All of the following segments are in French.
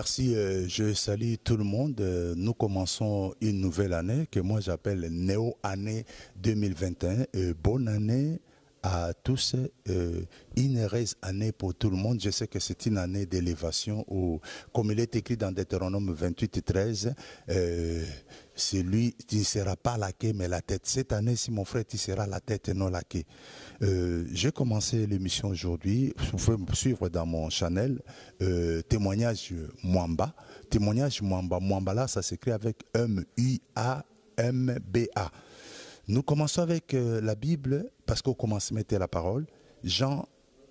Merci, euh, je salue tout le monde. Euh, nous commençons une nouvelle année que moi j'appelle Néo-année 2021. Euh, bonne année à tous. Euh, une année pour tout le monde. Je sais que c'est une année d'élévation où, comme il est écrit dans Deutéronome 28 13, euh, celui qui ne sera pas laqué, mais la tête. Cette année, si mon frère, tu seras la tête et non laqué. Euh, J'ai commencé l'émission aujourd'hui. Vous pouvez me suivre dans mon channel. Euh, témoignage Mwamba. Témoignage Mwamba. Mwamba là, ça s'écrit avec M-U-A-M-B-A. m u a m b a nous commençons avec euh, la Bible, parce commence à mettre la parole. Jean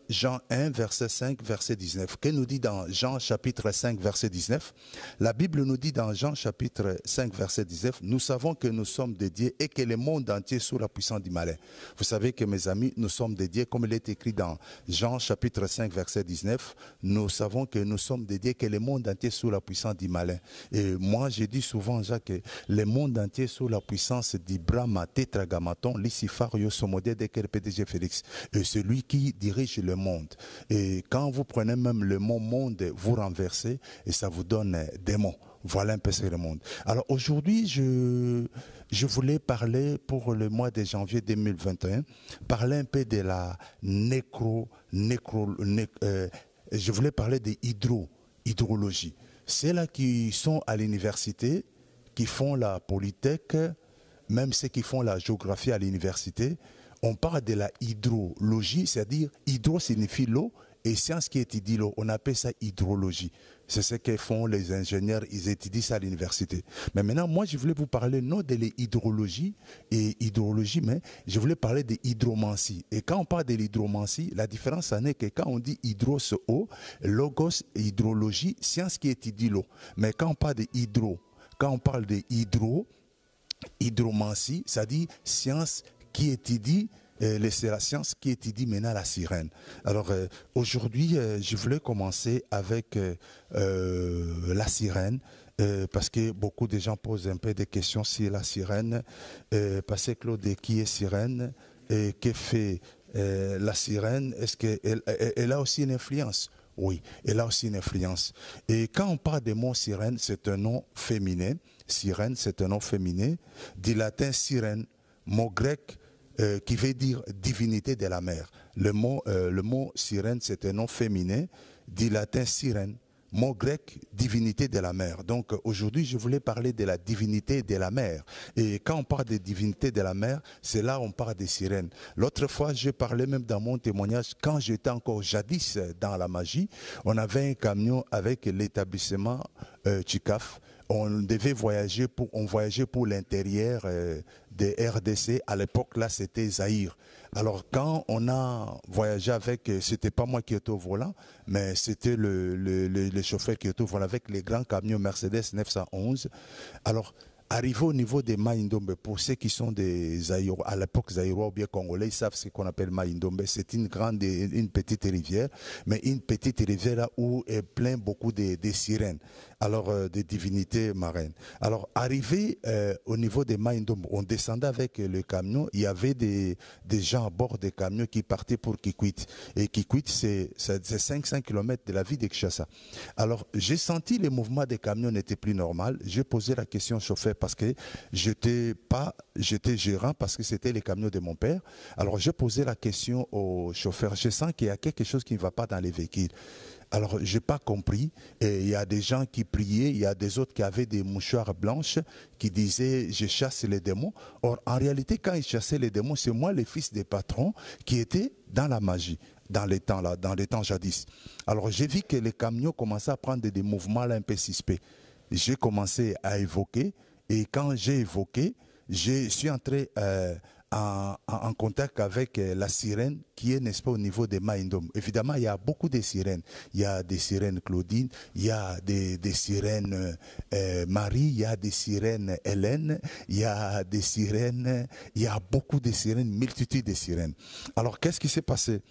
Jean 1, verset 5, verset 19. Que nous dit dans Jean chapitre 5, verset 19 La Bible nous dit dans Jean chapitre 5, verset 19, nous savons que nous sommes dédiés et que le monde entier est sous la puissance du malin. Vous savez que mes amis, nous sommes dédiés comme il est écrit dans Jean chapitre 5, verset 19, nous savons que nous sommes dédiés que le monde entier est sous la puissance du malin. Et moi, j'ai dit souvent, Jacques, le monde entier est sous la puissance d'Ibrahima, Tetragamaton, Lysiphar, Yosomodé, pdg Félix. Et celui qui dirige le monde. Et quand vous prenez même le mot monde, vous renversez et ça vous donne des mots. Voilà un peu ce le monde. Alors aujourd'hui, je, je voulais parler pour le mois de janvier 2021, parler un peu de la nécro, nécro euh, je voulais parler de hydro, hydrologie. C'est là qui sont à l'université, qui font la polytech, même ceux qui font la géographie à l'université, on parle de la hydrologie, c'est-à-dire hydro signifie l'eau et science qui étudie l'eau. On appelle ça hydrologie. C'est ce que font les ingénieurs, ils étudient ça à l'université. Mais maintenant, moi, je voulais vous parler non de l'hydrologie et hydrologie, mais je voulais parler de hydromancie. Et quand on parle de l'hydromancie, la différence, ça que quand on dit hydros, eau, logos, hydrologie, science qui étudie l'eau. Mais quand on parle de hydro, quand on parle de hydro, hydromancie, ça dit science qui étudie euh, la science qui étudie maintenant la sirène. Alors euh, aujourd'hui, euh, je voulais commencer avec la sirène. parce que beaucoup de gens posent un peu des questions sur la sirène. parce que Claude, qui est sirène et que fait la sirène Est-ce qu'elle elle a aussi une influence Oui, elle a aussi une influence. Et quand on parle des mots sirène, c'est un nom féminin. Sirène, c'est un nom féminin. Du latin sirène, mot grec euh, qui veut dire divinité de la mer. Le mot, euh, sirène, c'est un nom féminin, dit latin sirène. Mot grec, divinité de la mer. Donc aujourd'hui, je voulais parler de la divinité de la mer. Et quand on parle de divinité de la mer, c'est là on parle des sirènes. L'autre fois, j'ai parlé même dans mon témoignage, quand j'étais encore jadis dans la magie, on avait un camion avec l'établissement euh, on devait voyager pour, on voyageait pour l'intérieur euh, des RDC. À l'époque, là, c'était Zaïre. Alors, quand on a voyagé avec, euh, c'était pas moi qui étais au volant, mais c'était le, le, le, le, chauffeur qui était au volant avec les grands camions Mercedes 911. Alors, Arrivé au niveau des Maïndombe, pour ceux qui sont des à l'époque Zaïrois ou bien Congolais, ils savent ce qu'on appelle Maïndombe. C'est une grande, une petite rivière, mais une petite rivière où est plein beaucoup de, sirènes, alors euh, des divinités marines. Alors, arrivé euh, au niveau des Maïndombe, on descendait avec le camion, il y avait des, des gens à bord des camions qui partaient pour Kikwit. Et Kikwit, c'est 500 km de la ville de Alors, j'ai senti les mouvements des camions n'étaient plus normal. J'ai posé la question au chauffeur parce que j'étais pas, j'étais gérant parce que c'était les camions de mon père. Alors j'ai posé la question au chauffeur. Je sens qu'il y a quelque chose qui ne va pas dans les véhicules. Alors, j'ai pas compris. Et il y a des gens qui priaient, il y a des autres qui avaient des mouchoirs blanches qui disaient je chasse les démons. Or, en réalité, quand ils chassaient les démons, c'est moi, le fils des patrons, qui était dans la magie dans les temps là, dans les temps jadis. Alors, j'ai vu que les camions commençaient à prendre des mouvements là un peu suspects. J'ai commencé à évoquer et quand j'ai évoqué, je suis entré euh, en, contact avec euh, la sirène qui est, n'est-ce pas, au niveau des Maindom. Évidemment, il y a beaucoup de sirènes. Il y a des sirènes Claudine, il y a des, sirènes euh, Marie, il y a des sirènes Hélène, il y a des sirènes, il y a beaucoup de sirènes, multitude de sirènes. Alors, qu'est-ce qui s'est passé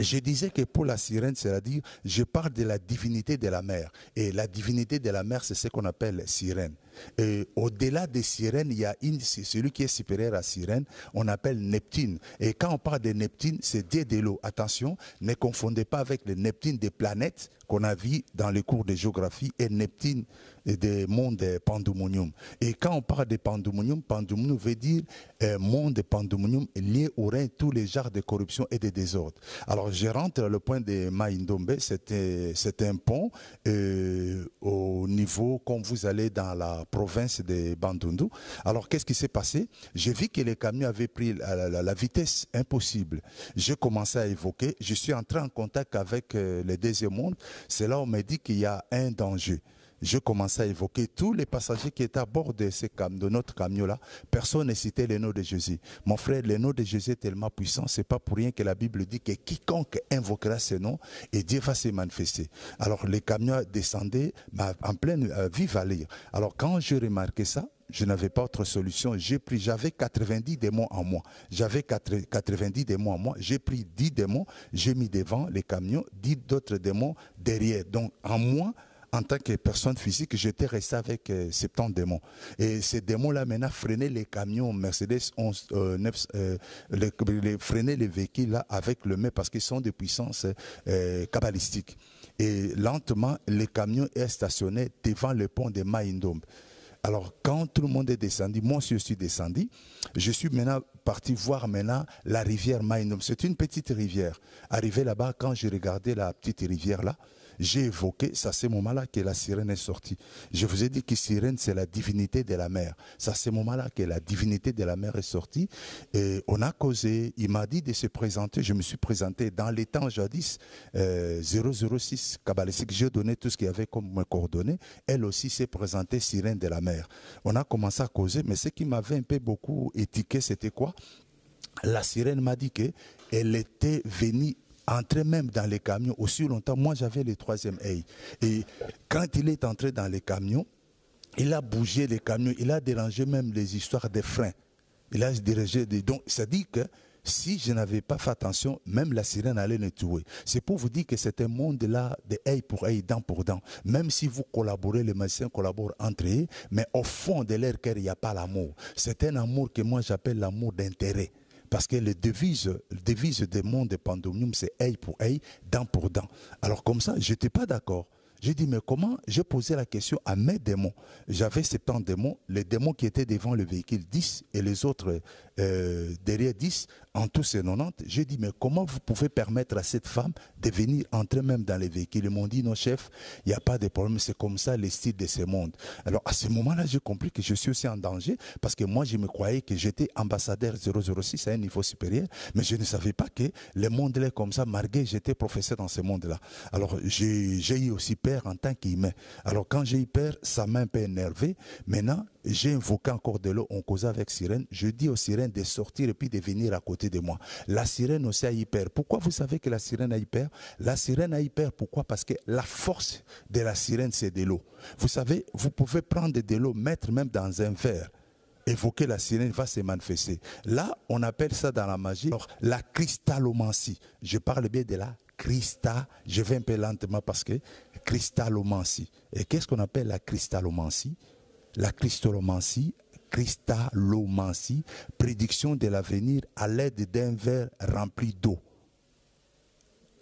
je disais que pour la sirène, c'est-à-dire, je parle de la divinité de la mer. Et la divinité de la mer, c'est ce qu'on appelle sirène. Euh, au-delà des sirènes, il y a celui qui est supérieur à sirène, on appelle Neptune. Et quand on parle de Neptune, c'est dieu de l'eau. Attention, ne confondez pas avec le Neptune des planètes qu'on a vu dans les cours de géographie et Neptune des mondes pandemonium. Et quand on parle de pandemonium, pandemonium veut dire euh, monde pandemonium lié au règne tous les genres de corruption et de désordre. Alors je rentre le point de Maïndombe, c'est un pont euh, au niveau, quand vous allez dans la province de Bandundu. Alors qu'est-ce qui s'est passé J'ai vu que les camions avaient pris la, vitesse impossible. J'ai commencé à évoquer, je suis entré en contact avec euh, le deuxième monde. C'est là où on me dit qu'il y a un danger je commençais à évoquer tous les passagers qui étaient à bord de, de notre camion-là. Personne ne citait le nom de Jésus. Mon frère, le nom de Jésus est tellement puissant. C'est pas pour rien que la Bible dit que quiconque invoquera ce nom et Dieu va se manifester. Alors, les camions descendaient en pleine vie. Euh, vive lire. Alors, quand j'ai remarqué ça, je n'avais pas autre solution. J'ai pris, j'avais 90 démons en moi. J'avais 90 démons en moi. J'ai pris 10 démons, j'ai mis devant les camions, 10 autres démons derrière. Donc, en moi, en tant que personne physique, j'étais resté avec 70 euh, démons. Et ces démons-là, maintenant, freinaient les camions Mercedes 11, 9, euh, euh, les, freinaient les véhicules là avec le mets parce qu'ils sont des puissances cabalistiques Et lentement, les camions est stationnés devant le pont de Maïndombe. Alors, quand tout le monde est descendu, moi, je suis descendu. Je suis maintenant parti voir maintenant la rivière C'est une petite rivière. Arrivé là-bas, quand j'ai regardé la petite rivière là, j'ai évoqué, c'est à ce moment-là que la sirène est sortie. Je vous ai dit que sirène, c'est la divinité de la mer. C'est à ce moment-là que la divinité de la mer est sortie. Et on a causé, il m'a dit de se présenter. Je me suis présenté dans les temps jadis, euh, 006 que J'ai donné tout ce qu'il y avait comme coordonnées. Elle aussi s'est présentée sirène de la mer. On a commencé à causer, mais ce qui m'avait un peu beaucoup étiqué, c'était quoi la sirène m'a dit qu'elle était venue entrer même dans les camions aussi longtemps. Moi, j'avais le troisième A Et quand il est entré dans les camions, il a bougé les camions, il a dérangé même les histoires des freins. Il a dirigé des... Donc, ça dit que si je n'avais pas fait attention, même la sirène allait nous tuer. C'est pour vous dire que c'est un monde-là de œil pour œil, dent pour dent. Même si vous collaborez, les magiciens collaborent entre eux, mais au fond de leur cœur, il n'y a pas l'amour. C'est un amour que moi j'appelle l'amour d'intérêt. Parce que le devise, des mondes de pandomium, c'est œil pour œil, dent pour dent. Alors comme ça, je n'étais pas d'accord. J'ai dit, mais comment J'ai posé la question à mes démons. J'avais 70 démons. Les démons qui étaient devant le véhicule, 10, et les autres euh, derrière 10 en tous ces 90, j'ai dit, mais comment vous pouvez permettre à cette femme de venir entrer même dans les véhicules Ils m'ont dit, non, chef, il n'y a pas de problème, c'est comme ça les styles de ce monde. Alors, à ce moment-là, j'ai compris que je suis aussi en danger, parce que moi, je me croyais que j'étais ambassadeur 006 à un niveau supérieur, mais je ne savais pas que le monde est comme ça, malgré j'étais professeur dans ce monde-là. Alors, j'ai eu aussi peur en tant qu'humain. Alors, quand j'ai eu peur, ça m'a un peu énervé. Maintenant, j'ai invoqué encore de l'eau, on causa avec Sirène. Je dis aux sirènes de sortir et puis de venir à côté de moi. La sirène aussi a hyper. Pourquoi vous savez que la sirène a hyper La sirène a hyper. Pourquoi Parce que la force de la sirène, c'est de l'eau. Vous savez, vous pouvez prendre de l'eau, mettre même dans un verre évoquer la sirène va se manifester. Là, on appelle ça dans la magie la cristallomancie. Je parle bien de la cristal, je vais un peu lentement parce que cristallomancie. Et qu'est-ce qu'on appelle la cristallomancie La cristallomancie cristallomancie, prédiction de l'avenir à l'aide d'un verre rempli d'eau.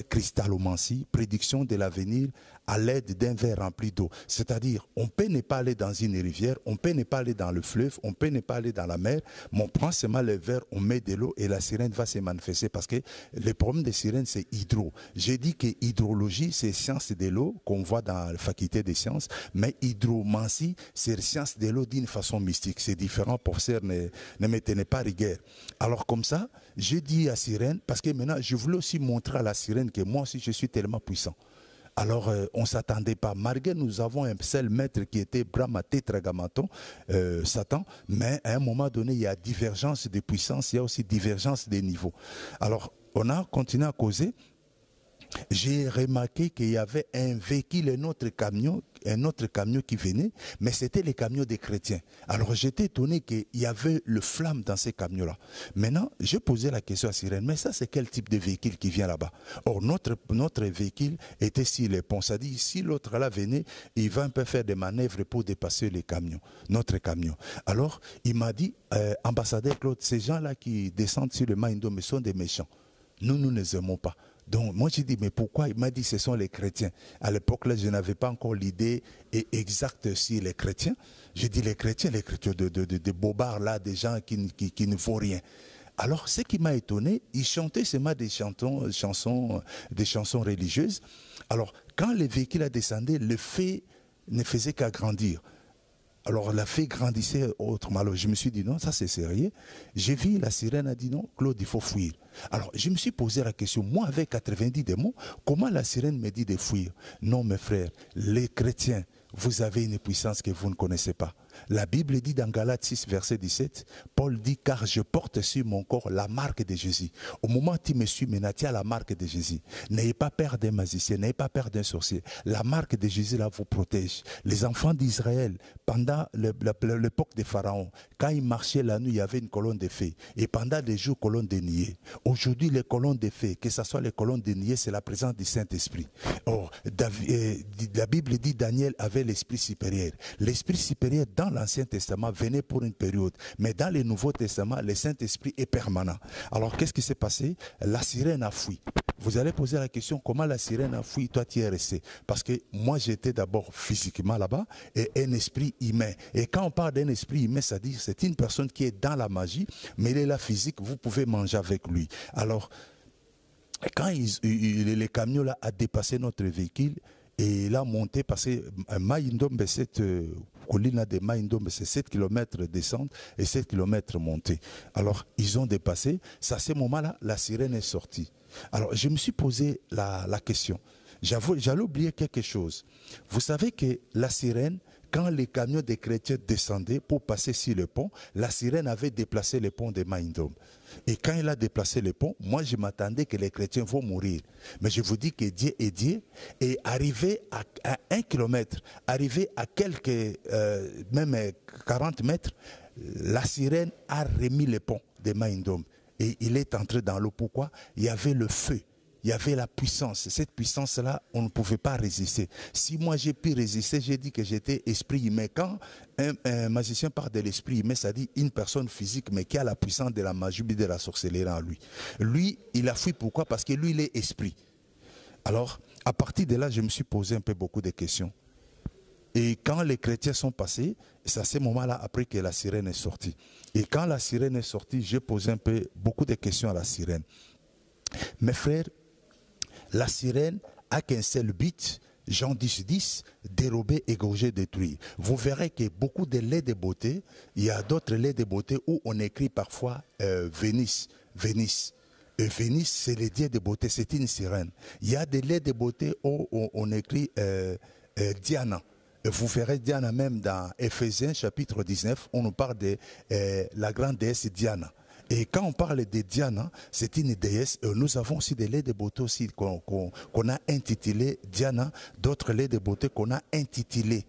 Cristallomancie, prédiction de l'avenir à l'aide d'un verre rempli d'eau. C'est-à-dire, on peut pas aller dans une rivière, on peut pas aller dans le fleuve, on peut pas aller dans la mer, mais on prend seulement le verre, on met de l'eau et la sirène va se manifester parce que le problème des sirènes, c'est hydro. J'ai dit que hydrologie, c'est science de l'eau qu'on voit dans la faculté des sciences, mais hydromancie, c'est science de l'eau d'une façon mystique. C'est différent, professeur, ne, ne me tenez pas rigueur. Alors comme ça, j'ai dit à sirène, parce que maintenant, je voulais aussi montrer à la sirène que moi aussi, je suis tellement puissant. Alors, euh, on ne s'attendait pas. Malgré nous avons un seul maître qui était Brahma Tetragamaton, euh, Satan, mais à un moment donné, il y a divergence de puissance, il y a aussi divergence des niveaux. Alors, on a continué à causer. J'ai remarqué qu'il y avait un véhicule, un autre camion un autre camion qui venait, mais c'était les camions des chrétiens. Alors j'étais étonné qu'il y avait le flamme dans ces camions-là. Maintenant, je posais la question à Sirène, mais ça c'est quel type de véhicule qui vient là-bas Or, notre, notre véhicule était sur les ponts. Ça dit, si l'autre là venait, il va un peu faire des manœuvres pour dépasser les camions, notre camion. Alors, il m'a dit, euh, ambassadeur Claude, ces gens-là qui descendent sur le mais sont des méchants. Nous, nous ne les aimons pas. Donc moi j'ai dit, mais pourquoi Il m'a dit, ce sont les chrétiens. À l'époque, là, je n'avais pas encore l'idée exacte si les chrétiens. J'ai dit, les chrétiens, les chrétiens de, bobards, là, des gens qui, ne font rien. Alors, ce qui m'a étonné, ils chantaient seulement des chansons, des chansons religieuses. Alors, quand le véhicule a descendu, le fait ne faisait qu'agrandir. Alors la fée grandissait autrement. Alors je me suis dit non, ça c'est sérieux. J'ai vu la sirène a dit non, Claude, il faut fuir. Alors je me suis posé la question, moi avec 90 démons, comment la sirène me dit de fuir Non mes frères, les chrétiens, vous avez une puissance que vous ne connaissez pas. La Bible dit dans Galates 6, verset 17, Paul dit, car je porte sur mon corps la marque de Jésus. Au moment où tu me suis menaté à la marque de Jésus, n'ayez pas peur d'un magicien, n'ayez pas peur d'un sorcier. La marque de Jésus, là, vous protège. Les enfants d'Israël, pendant l'époque des pharaons, quand ils marchaient la nuit, il y avait une colonne de fées. Et pendant les jours, colonne de niais. Aujourd'hui, les colonnes de fées, que ce soit les colonnes de niais, c'est la présence du Saint-Esprit. Or, euh, la Bible dit, Daniel avait l'esprit supérieur. L'esprit supérieur, dans l'Ancien Testament venait pour une période, mais dans le Nouveau Testament, le Saint-Esprit est permanent. Alors qu'est-ce qui s'est passé La sirène a fui. Vous allez poser la question, comment la sirène a fui, toi tu es resté Parce que moi j'étais d'abord physiquement là-bas et un esprit humain. Et quand on parle d'un esprit humain, à dit c'est une personne qui est dans la magie, mais elle est là physique, vous pouvez manger avec lui. Alors, quand le les camions là a dépassé notre véhicule, et il a monté, parce que Maïndombe, cette euh, colline de Maïndombe, c'est 7 km descente et 7 km montée. Alors, ils ont dépassé. C'est à ce moment-là, la sirène est sortie. Alors, je me suis posé la, la question. J'allais oublier quelque chose. Vous savez que la sirène, quand les camions des chrétiens descendaient pour passer sur le pont, la sirène avait déplacé le pont des Mindom. Et quand il a déplacé le pont, moi je m'attendais que les chrétiens vont mourir. Mais je vous dis que Dieu est Dieu. Et arrivé à, un kilomètre, arrivé à quelques, euh, même 40 mètres, la sirène a remis le pont des Mindom. Et il est entré dans l'eau. Pourquoi Il y avait le feu il y avait la puissance. Cette puissance-là, on ne pouvait pas résister. Si moi j'ai pu résister, j'ai dit que j'étais esprit mais Quand un, magicien parle de l'esprit mais ça dit une personne physique, mais qui a la puissance de la magie de la sorcellerie en lui. Lui, il a fui pourquoi Parce que lui, il est esprit. Alors, à partir de là, je me suis posé un peu beaucoup de questions. Et quand les chrétiens sont passés, c'est à ce moment-là après que la sirène est sortie. Et quand la sirène est sortie, j'ai posé un peu beaucoup de questions à la sirène. Mes frères, la sirène a qu'un seul but, Jean 10, 10, dérobé, égorgé, détruit. Vous verrez que beaucoup de laits de beauté, il y a d'autres laits de beauté où on écrit parfois euh, Vénice, c'est le dieu de beauté, c'est une sirène. Il y a des laits de beauté où on, écrit euh, euh, Diana. vous verrez Diana même dans Ephésiens, chapitre 19, on nous parle de euh, la grande déesse Diana. Et quand on parle de Diana, hein, c'est une déesse. Nous avons aussi des laits de beauté aussi qu'on a intitulé Diana, hein, d'autres laits de beauté qu'on a intitulés.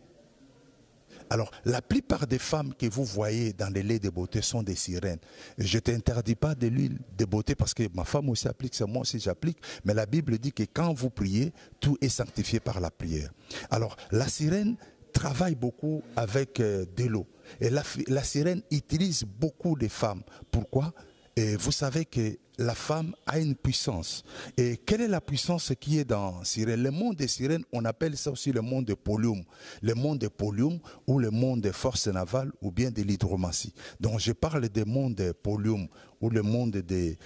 Alors, la plupart des femmes que vous voyez dans les laits de beauté sont des sirènes. Je ne t'interdis pas de l'huile de beauté parce que ma femme aussi applique, c'est moi aussi j'applique. Mais la Bible dit que quand vous priez, tout est sanctifié par la prière. Alors, la sirène, travaille beaucoup avec euh, de l'eau. Et la, sirène utilise beaucoup de femmes. Pourquoi et Vous savez que la femme a une puissance. Et quelle est la puissance qui est dans sirène Le monde des sirènes, on appelle ça aussi le monde de polium. Le monde de polium ou le monde des forces navales ou bien de l'hydromatie. Donc je parle des mondes de polium le monde des,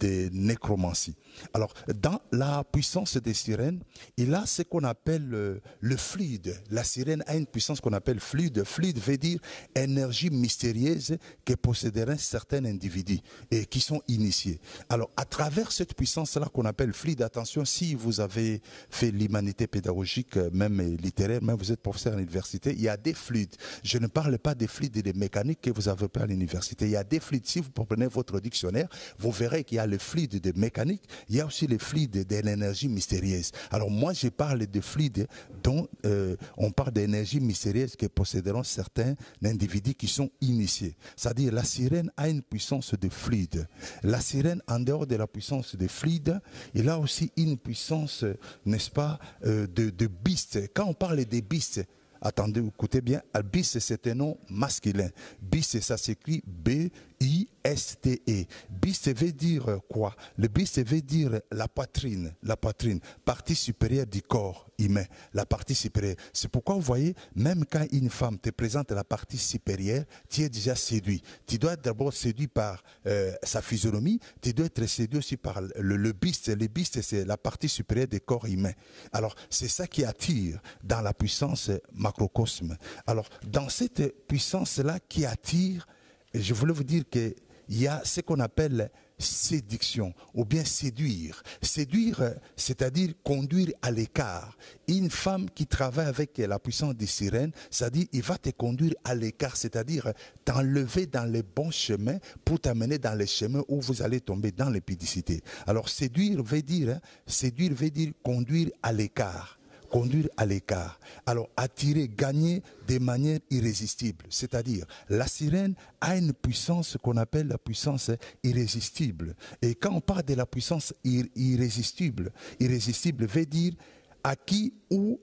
des nécromancies. Alors, dans la puissance des sirènes, il a ce qu'on appelle euh, le, fluide. La sirène a une puissance qu'on appelle fluide. Fluide veut dire énergie mystérieuse que posséderaient certains individus et qui sont initiés. Alors, à travers cette puissance-là qu'on appelle fluide, attention, si vous avez fait l'humanité pédagogique, euh, même littéraire, même vous êtes professeur à l'université, il y a des fluides. Je ne parle pas des fluides et des mécaniques que vous avez pas à l'université. Il y a des fluides. Si vous prenez votre dictionnaire, vous verrez qu'il y a le fluide de mécanique, il y a aussi le fluide de l'énergie mystérieuse. Alors moi, je parle de fluide dont euh, on parle d'énergie mystérieuse que posséderont certains individus qui sont initiés. C'est-à-dire la sirène a une puissance de fluide. La sirène, en dehors de la puissance de fluide, il a aussi une puissance, euh, n'est-ce pas, euh, de, de Quand on parle des bistes attendez, écoutez bien, bis c'est un nom masculin. Bis, ça s'écrit B, I-S-T-E. Biste veut dire quoi Le biste veut dire la poitrine, la poitrine, partie supérieure du corps humain, la partie supérieure. C'est pourquoi vous voyez, même quand une femme te présente la partie supérieure, tu es déjà séduit. Tu dois être d'abord séduit par euh, sa physionomie, tu dois être séduit aussi par le, biste. Le biste, c'est la partie supérieure du corps humain. Alors, c'est ça qui attire dans la puissance macrocosme. Alors, dans cette puissance-là qui attire, je voulais vous dire qu'il y a ce qu'on appelle séduction ou bien séduire. Séduire, c'est-à-dire conduire à l'écart. Une femme qui travaille avec la puissance des sirènes, c'est-à-dire il va te conduire à l'écart, c'est-à-dire t'enlever dans les bons chemins pour t'amener dans les chemins où vous allez tomber dans l'épidicité. Alors séduire veut dire, hein, séduire veut dire conduire à l'écart conduire à l'écart. Alors attirer, gagner de manière irrésistible. C'est-à-dire, la sirène a une puissance qu'on appelle la puissance irrésistible. Et quand on parle de la puissance irrésistible, irrésistible veut dire à qui ou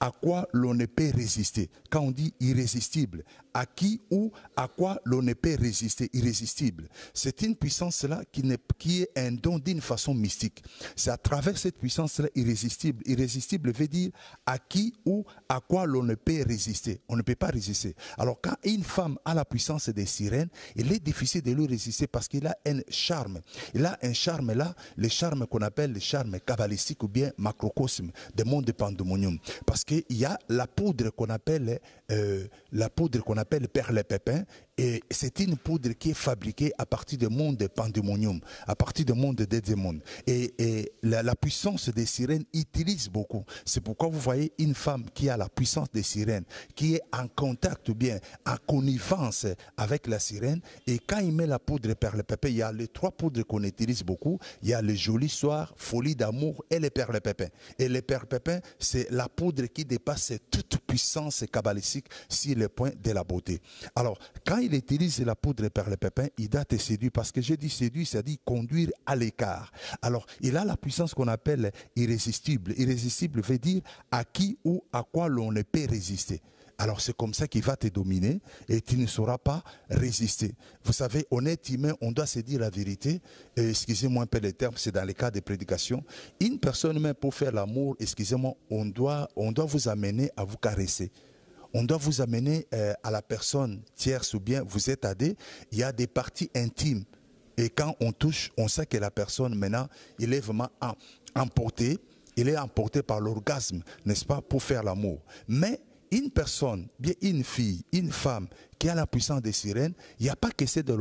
à quoi l'on ne peut résister. Quand on dit irrésistible, à qui ou à quoi l'on ne peut résister, irrésistible. C'est une puissance-là qui, qui est un don d'une façon mystique. C'est à travers cette puissance-là irrésistible. Irrésistible veut dire à qui ou à quoi l'on ne peut résister. On ne peut pas résister. Alors quand une femme a la puissance des sirènes, il est difficile de lui résister parce qu'il a un charme. Il a un charme là, le charme qu'on appelle le charme cabalistique, ou bien macrocosme, des mondes de pandémonium. Parce qu'il y a la poudre qu'on appelle perles euh, la poudre qu'on appelle perle pépin et c'est une poudre qui est fabriquée à partir du monde des pandémonium, à partir du monde des démons. Et, la, puissance des sirènes utilise beaucoup. C'est pourquoi vous voyez une femme qui a la puissance des sirènes, qui est en contact ou bien en connivence avec la sirène. Et quand il met la poudre perle pépin, il y a les trois poudres qu'on utilise beaucoup. Il y a le joli soir, folie d'amour et les perles pépin. Et les perles pépins, c'est la poudre qui dépasse toute puissance kabbalistique sur le point de la beauté. Alors, quand il utilise la poudre par le pépin, il doit te séduire. Parce que j'ai dit séduire, c'est-à-dire conduire à l'écart. Alors, il a la puissance qu'on appelle irrésistible. Irrésistible veut dire à qui ou à quoi l'on ne peut résister. Alors c'est comme ça qu'il va te dominer et tu ne sauras pas résister. Vous savez, honnête humain, on doit se dire la vérité. Excusez-moi un peu les termes, c'est dans les cas de prédication. Une personne même pour faire l'amour, excusez-moi, on doit, on doit vous amener à vous caresser on doit vous amener euh, à la personne tierce ou bien vous êtes adé, il y a des parties intimes. Et quand on touche, on sait que la personne maintenant, il est vraiment emporté, il est emporté par l'orgasme, n'est-ce pas, pour faire l'amour. Mais une personne, bien une fille, une femme qui a la puissance des sirènes, il n'y a pas que c'est de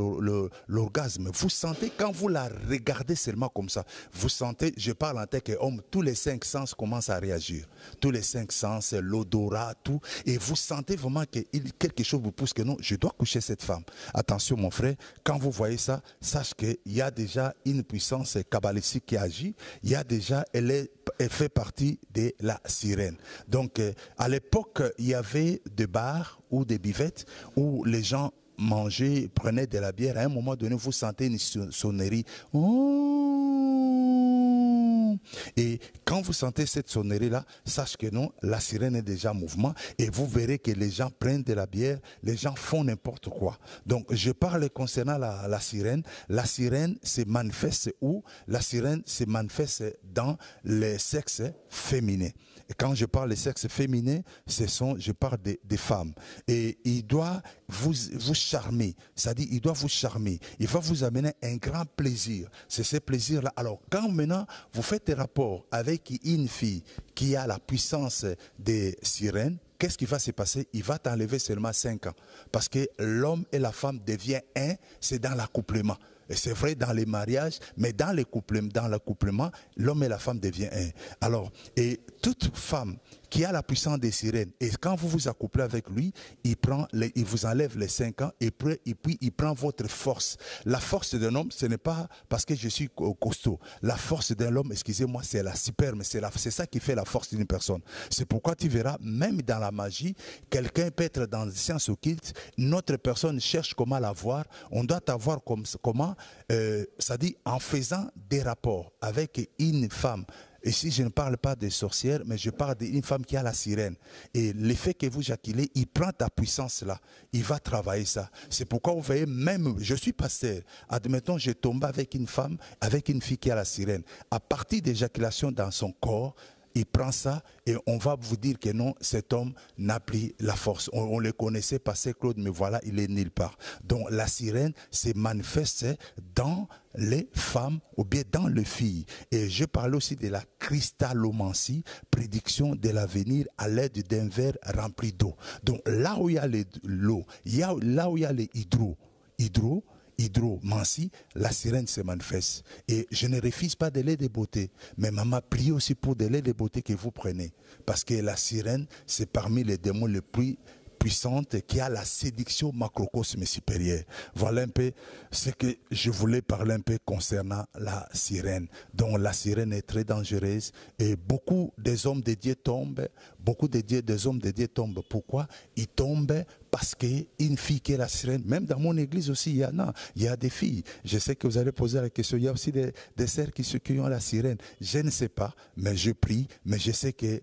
l'orgasme. Vous sentez, quand vous la regardez seulement comme ça, vous sentez, je parle en tant qu'homme, tous les cinq sens commencent à réagir. Tous les cinq sens, l'odorat, tout. Et vous sentez vraiment que quelque chose vous pousse que non, je dois coucher cette femme. Attention, mon frère, quand vous voyez ça, sache qu'il y a déjà une puissance cabalistique qui agit. Il y a déjà, elle, est, elle fait partie de la sirène. Donc, euh, à l'époque, il y avait des bars ou des bivettes, où les gens mangeaient, prenaient de la bière. À un moment donné, vous sentez une sonnerie. Oh! Et quand vous sentez cette sonnerie-là, sache que non, la sirène est déjà en mouvement et vous verrez que les gens prennent de la bière, les gens font n'importe quoi. Donc, je parle concernant la, sirène. La sirène se manifeste où La sirène se manifeste dans les sexes féminin quand je parle de sexe féminin, ce sont, je parle des, femmes. Et il doit vous, vous charmer. C'est-à-dire, il doit vous charmer. Il va vous amener un grand plaisir. C'est ce plaisir-là. Alors, quand maintenant, vous faites des rapports avec une fille qui a la puissance des sirènes, qu'est-ce qui va se passer Il va t'enlever seulement 5 ans. Parce que l'homme et la femme deviennent un, c'est dans l'accouplement c'est vrai dans les mariages, mais dans dans l'accouplement, l'homme et la femme deviennent un. Alors, et toute femme qui a la puissance des sirènes. Et quand vous vous accouplez avec lui, il, prend vous enlève les cinq ans et puis, il prend votre force. La force d'un homme, ce n'est pas parce que je suis costaud. La force d'un homme, excusez-moi, c'est la superbe, c'est, c'est ça qui fait la force d'une personne. C'est pourquoi tu verras, même dans la magie, quelqu'un peut être dans des sciences occultes, notre personne cherche comment voir. On doit avoir comme, comment, euh, ça dit, en faisant des rapports avec une femme Ici, je ne parle pas des sorcières, mais je parle d'une femme qui a la sirène. Et l'effet que vous jaculez, il prend ta puissance là. Il va travailler ça. C'est pourquoi vous voyez, même, je suis pasteur. Admettons, je tombe avec une femme, avec une fille qui a la sirène. À partir d'éjaculation dans son corps, il prend ça et on va vous dire que non, cet homme n'a pris la force. On, le connaissait par c'est Claude, mais voilà, il est nulle part. Donc la sirène se manifeste dans les femmes ou bien dans les filles. Et je parle aussi de la cristallomancie, prédiction de l'avenir à l'aide d'un verre rempli d'eau. Donc là où il y a l'eau, là où il y a les hydro, hydro, hydromancie, la sirène se manifeste. Et je ne refuse pas de lait de beauté, mais maman, prie aussi pour de lait de beauté que vous prenez. Parce que la sirène, c'est parmi les démons les plus puissante qui a la séduction macrocosme supérieure. Voilà un peu ce que je voulais parler un peu concernant la sirène. Donc la sirène est très dangereuse et beaucoup des hommes de tombent, beaucoup de des hommes de tombent. Pourquoi Ils tombent parce une fille qui est la sirène, même dans mon église aussi, il y en a, il y a des filles. Je sais que vous allez poser la question, il y a aussi des, des sœurs qui, qui à la sirène. Je ne sais pas, mais je prie, mais je sais que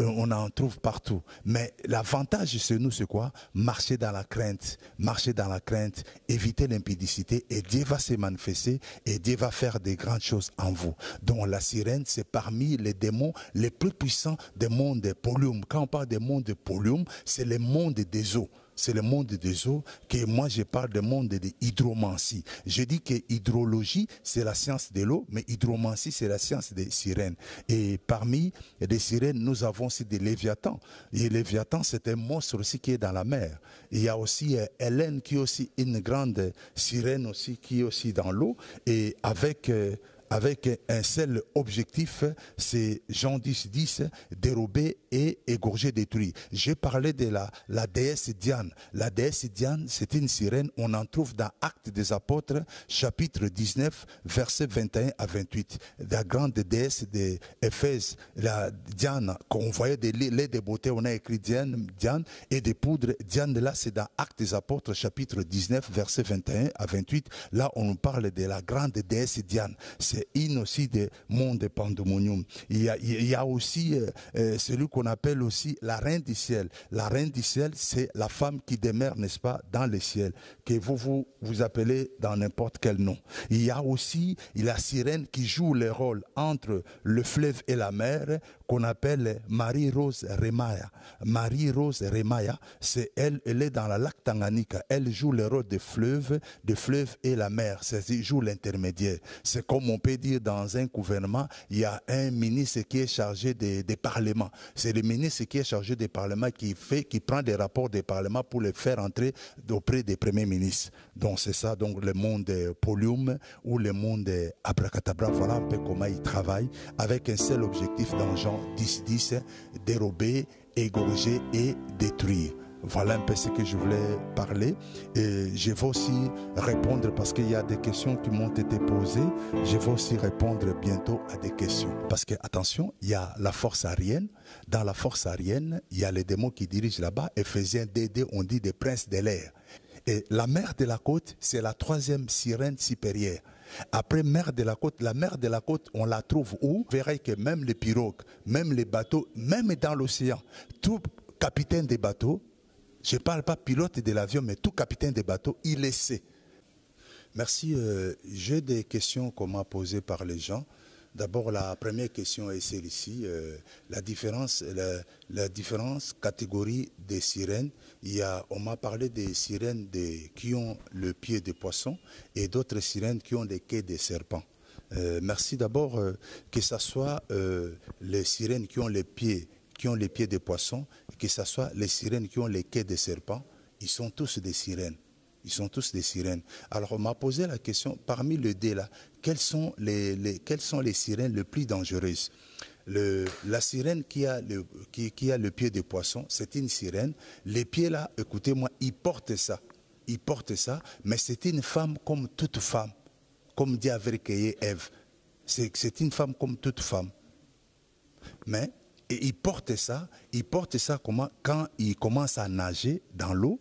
on, en trouve partout. Mais l'avantage chez nous, c'est quoi Marcher dans la crainte, marcher dans la crainte, éviter l'impédicité et Dieu va se manifester et Dieu va faire des grandes choses en vous. Donc la sirène, c'est parmi les démons les plus puissants des mondes de polium. Quand on parle des mondes de polium, c'est les mondes des eaux c'est le monde des eaux que moi je parle du monde de hydromancie. Je dis que hydrologie, c'est la science de l'eau, mais hydromancie, c'est la science des sirènes. Et parmi les sirènes, nous avons aussi des léviathans. Et léviathans, c'est un monstre aussi qui est dans la mer. Il y a aussi euh, Hélène qui est aussi une grande sirène aussi qui est aussi dans l'eau. Et avec... Euh, avec un seul objectif, c'est Jean 10, 10, dérober et égorger, détruire. J'ai parlé de la, la déesse Diane. La déesse Diane, c'est une sirène. On en trouve dans Actes des Apôtres, chapitre 19, verset 21 à 28. La grande déesse d'Éphèse, la Diane, qu'on voyait des laits de beauté, on a écrit Diane, Diane, et des poudres. Diane, là, c'est dans Actes des Apôtres, chapitre 19, verset 21 à 28. Là, on nous parle de la grande déesse Diane c'est une aussi des mondes pandemonium. Il y a, aussi euh, euh, celui qu'on appelle aussi la reine du ciel. La reine du ciel, c'est la femme qui demeure, n'est-ce pas, dans le ciel, que vous vous, vous appelez dans n'importe quel nom. Il y a aussi la sirène qui joue le rôle entre le fleuve et la mer, qu'on appelle Marie-Rose Remaya. Marie-Rose Remaya, c'est elle, elle est dans la lac Tanganyika. Elle joue le rôle de fleuve de fleuves et la mer. C'est joue l'intermédiaire. C'est comme on peut dire dans un gouvernement, il y a un ministre qui est chargé des, parlements. C'est le ministre qui est chargé des parlements qui fait, qui prend des rapports des parlements pour les faire entrer auprès des premiers ministres. Donc c'est ça, donc le monde Polium ou le monde Abracadabra. Voilà un peu comment ils travaillent avec un seul objectif d'argent 10, 10, dérober, égorger et détruire. Voilà un peu ce que je voulais parler. je vais aussi répondre parce qu'il y a des questions qui m'ont été posées. Je vais aussi répondre bientôt à des questions. Parce que, attention, il y a la force aérienne. Dans la force aérienne, il y a les démons qui dirigent là-bas. Ephésiens dédé on dit des princes de l'air. Et la mer de la côte, c'est la troisième sirène supérieure. Après, mer de la côte, la mer de la côte, on la trouve où Vous verrez que même les pirogues, même les bateaux, même dans l'océan, tout capitaine des bateaux, je ne parle pas pilote de l'avion, mais tout capitaine des bateaux, il le sait. Merci. Euh, j'ai des questions qu'on m'a posées par les gens. D'abord, la première question est celle-ci. Euh, la différence, la, différence catégorie des sirènes. Il on m'a parlé des sirènes qui ont le pied de poisson et d'autres sirènes qui ont les quais de serpents. Euh, merci d'abord euh, que ce soit les sirènes qui ont les pieds, qui ont les pieds de poisson, que ce soit les sirènes qui ont les quais de serpents. Ils sont tous des sirènes. Ils sont tous des sirènes. Alors on m'a posé la question, parmi les dés là, quelles sont les, quelles sont les sirènes les plus dangereuses la sirène qui a le, qui, a le pied de poisson, c'est une sirène. Les pieds là, écoutez-moi, ils portent ça. Ils portent ça, mais c'est une femme comme toute femme, comme dit avec Eve C'est une femme comme toute femme. Mais et ils portent ça, ils portent ça comment quand ils commencent à nager dans l'eau,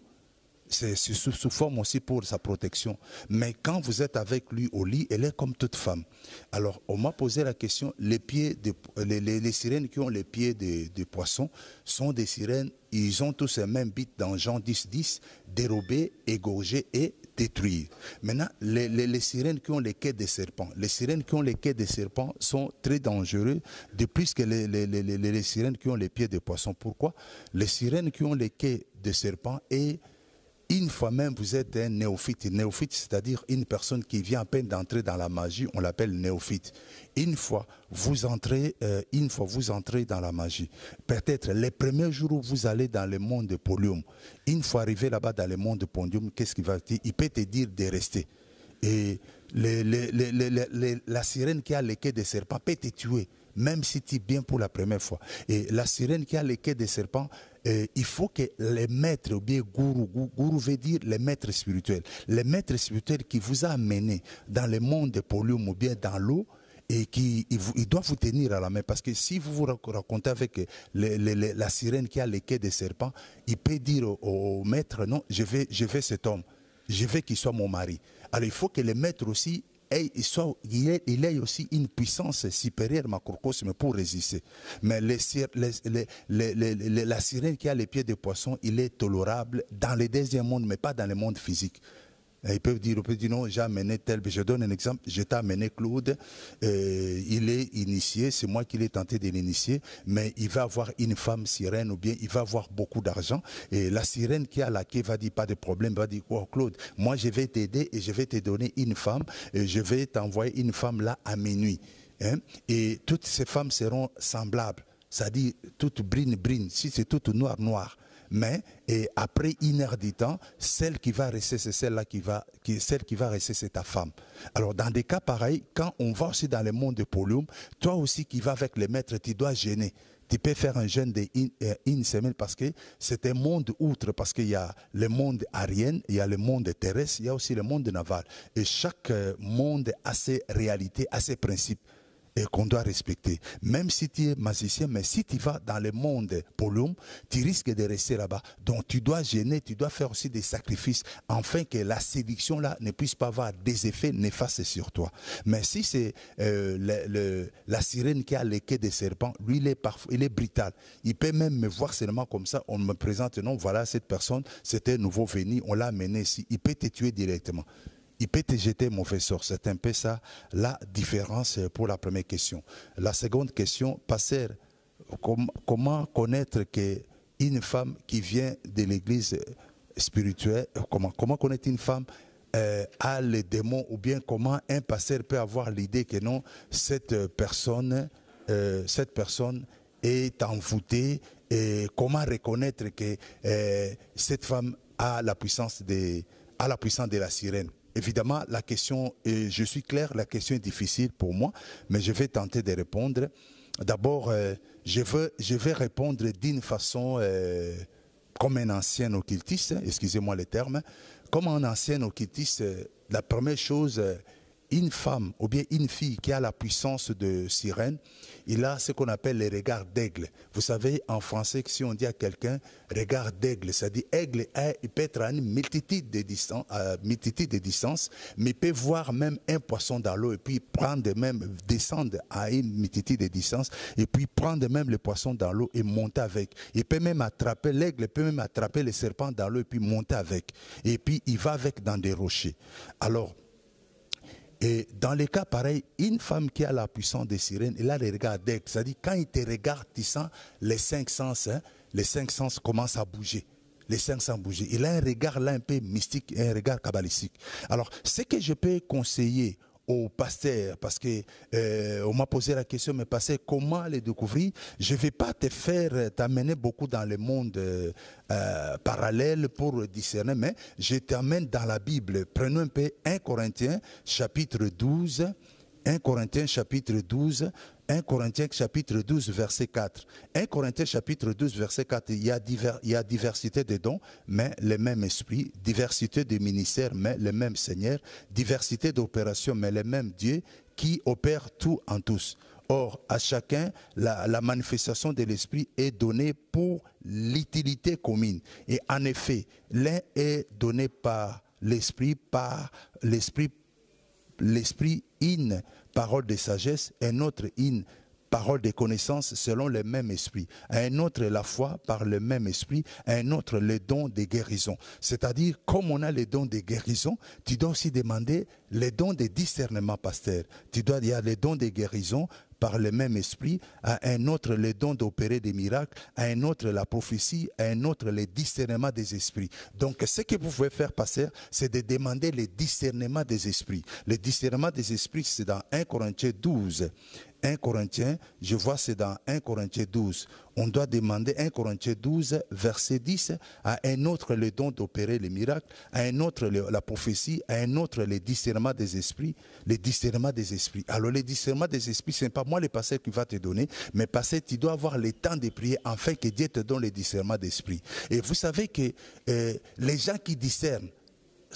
c'est sous, forme aussi pour sa protection. Mais quand vous êtes avec lui au lit, elle est comme toute femme. Alors, on m'a posé la question, les, pieds les, sirènes qui ont les pieds des de poissons sont des sirènes, ils ont tous les mêmes bits dans Jean 10, 10, dérobés égorger et détruire. Maintenant, les, sirènes qui ont les quais des serpents, les sirènes qui ont les quais des serpents sont très dangereux de plus que les, les sirènes qui ont les pieds de poissons. Pourquoi Les sirènes qui ont les quais des serpents et une fois même, vous êtes un néophyte. Néophyte, c'est-à-dire une personne qui vient à peine d'entrer dans la magie, on l'appelle néophyte. Une fois vous entrez, euh, une fois vous entrez dans la magie, peut-être les premiers jours où vous allez dans le monde de Polium, une fois arrivé là-bas dans le monde de Polium, qu'est-ce qu'il va dire Il peut te dire de rester. Et la sirène qui a les quais des serpents peut te tuer, même si tu es bien pour la première fois. Et la sirène qui a les quais des serpents, euh, il faut que les maîtres, ou bien gourou, gourou veut dire les maîtres spirituels, les maîtres spirituels qui vous a amené dans le monde de Polium ou bien dans l'eau, et qui il, vous tenir à la main. Parce que si vous vous racontez avec la sirène qui a les quais des serpents, il peut dire au, au, maître, non, je vais, je vais cet homme, je veux qu'il soit mon mari. Alors il faut que les maîtres aussi il est il aussi une puissance supérieure, ma pour résister. Mais la sirène qui a les pieds de poissons, il est tolérable dans le deuxième monde, mais pas dans le monde physique. Euh, ils peuvent dire, on peut dire non, j'ai amené tel. Je donne un exemple. Je t'ai amené Claude. Euh, il est initié. C'est moi qui l'ai tenté de l'initier. Mais il va avoir une femme sirène ou bien il va avoir beaucoup d'argent. Et la sirène qui a la quai va dire pas de problème. Va dire, oh Claude, moi je vais t'aider et je vais te donner une femme. Et euh, je vais t'envoyer une femme là à minuit. Hein. Et toutes ces femmes seront semblables. C'est-à-dire toutes brines, brines, Si c'est toutes noires, noires mais et après une heure temps, celle qui va rester, c'est celle-là qui va, celle qui va rester, c'est ta femme. Alors, dans des cas pareils, quand on va aussi dans le monde de Polyum toi aussi qui vas avec les maîtres, tu dois gêner tu peux faire un jeûne d'une euh, une semaine parce que c'est un monde outre, parce qu'il y a le monde aérien, il y a le monde terrestre, il y a aussi le monde naval. Et chaque euh, monde a ses réalités, a ses principes et qu'on doit respecter. Même si tu es magicien, mais si tu vas dans le monde l'homme, tu risques de rester là-bas. Donc tu dois gêner, tu dois faire aussi des sacrifices afin que la séduction là ne puisse pas avoir des effets néfastes sur toi. Mais si c'est euh, la sirène qui a les quais des serpents, lui il est il est brutal. Il peut même me voir seulement comme ça. On me présente non, voilà cette personne, c'était nouveau venu, on l'a amené ici. Il peut te tuer directement il peut te jeter mauvais sort. C'est un peu ça la différence pour la première question. La seconde question, passer, comment connaître qu'une femme qui vient de l'église spirituelle, comment, comment connaître une femme euh, a les démons ou bien comment un pasteur peut avoir l'idée que non, cette personne, euh, cette personne est envoûtée et comment reconnaître que euh, cette femme a la puissance de, a la puissance de la sirène. Évidemment, la question, et je suis clair, la question est difficile pour moi, mais je vais tenter de répondre. D'abord, euh, je, veux, je vais répondre d'une façon euh, comme un ancien occultiste, excusez-moi le terme, comme un ancien occultiste, euh, la première chose une femme ou bien une fille qui a la puissance de sirène, il a ce qu'on appelle les regards d'aigle. Vous savez, en français, si on dit à quelqu'un regard d'aigle, ça dit aigle, il peut être à une multitude de, distances, multitude de mais il peut voir même un poisson dans l'eau et puis prendre même, descendre à une multitude de distances et puis prendre même le poisson dans l'eau et monter avec. Il peut même attraper l'aigle, peut même attraper le serpent dans l'eau et puis monter avec. Et puis il va avec dans des rochers. Alors, et dans les cas pareils, une femme qui a la puissance des sirènes, elle a les regards d'aigle. C'est-à-dire, quand il te regarde, tu sens les cinq sens, hein, les cinq sens commencent à bouger. Les cinq sens bougent. Il a un regard là un peu mystique, un regard kabbalistique. Alors, ce que je peux conseiller au pasteur, parce que euh, on m'a posé la question, mais pasteur, comment les découvrir Je ne vais pas te faire t'amener beaucoup dans le monde euh, parallèle pour discerner, mais je t'amène dans la Bible. Prenons un peu 1 Corinthiens chapitre 12. 1 Corinthiens chapitre 12, 1 Corinthiens chapitre 12 verset 4. 1 Corinthiens chapitre 12 verset 4, il y, a diversité des dons, mais le même esprit, diversité des ministères, mais le même Seigneur, diversité d'opérations, mais le même Dieu qui opère tout en tous. Or, à chacun, la, la manifestation de l'esprit est donnée pour l'utilité commune. Et en effet, l'un est donné par l'esprit, par l'esprit l'esprit in parole de sagesse, un autre in parole de connaissance selon le même esprit, un autre la foi par le même esprit, un autre le don de guérison. C'est-à-dire, comme on a le don de guérison, tu dois aussi demander le don de discernement, pasteur. Tu dois, dire, le don les dons de guérison, par le même esprit, à un autre le don d'opérer des miracles, à un autre la prophétie, à un autre le discernement des esprits. Donc ce que vous pouvez faire passer, c'est de demander le discernement des esprits. Le discernement des esprits, c'est dans 1 Corinthiens 12 1 Corinthiens, je vois c'est dans 1 Corinthiens 12. On doit demander 1 Corinthiens 12, verset 10, à un autre le don d'opérer les miracles, à un autre la prophétie, à un autre le discernement des esprits, le discernement des esprits. Alors le discernement des esprits, ce n'est pas moi le passé qui va te donner, mais passé tu dois avoir le temps de prier afin que Dieu te donne le discernement d'esprit. Et vous savez que euh, les gens qui discernent,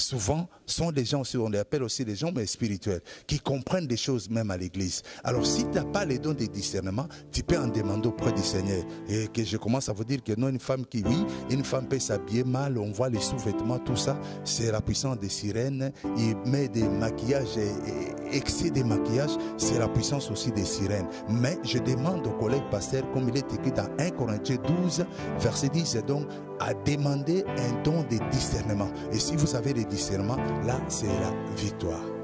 souvent, sont des gens aussi, on les appelle aussi des gens, mais spirituels, qui comprennent des choses même à l'église. Alors, si tu n'as pas les dons de discernement, tu peux en demander auprès du Seigneur. Et que je commence à vous dire que non, une femme qui, oui, une femme peut s'habiller mal, on voit les sous-vêtements, tout ça, c'est la puissance des sirènes, il met des maquillages excès de maquillage, c'est la puissance aussi des sirènes. Mais je demande aux collègue pasteur, comme il est écrit dans 1 Corinthiens 12, verset 10, donc, à demander un don de discernement. Et si vous avez les discernement, là, c'est la victoire.